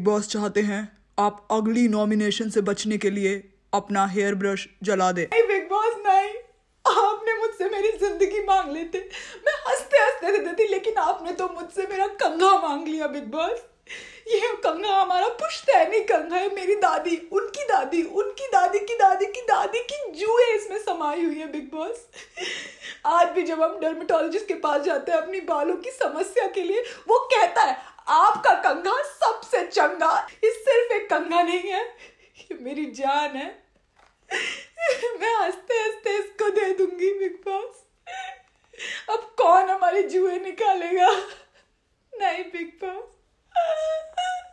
big boss चाहते हैं आप अगली नॉमिनेशन से बचने के लिए अपना हेयर ब्रश जला दे नहीं बिग बॉस नहीं आपने मुझसे मेरी जिंदगी मांग लेते मैं हंसते हंसते देती थी लेकिन आपने तो मुझसे मेरा कंघा मांग लिया बिग बॉस ये कंघा हमारा पुश्तैनी कंघा है मेरी दादी उनकी दादी उनकी दादी की दादी की दादी की जुए इसमें समाई हुई है बिग बॉस आज भी जब हम डर्मेटोलॉजिस्ट के पास जाते हैं अपनी बालों की समस्या के लिए वो कहता है आपका कंघा चंगा ये सिर्फ एक कंगा नहीं है ये मेरी जान है मैं हंसते हंसते इसको दे दूंगी बिग बॉस अब कौन हमारे जुए निकालेगा नहीं बिग बॉस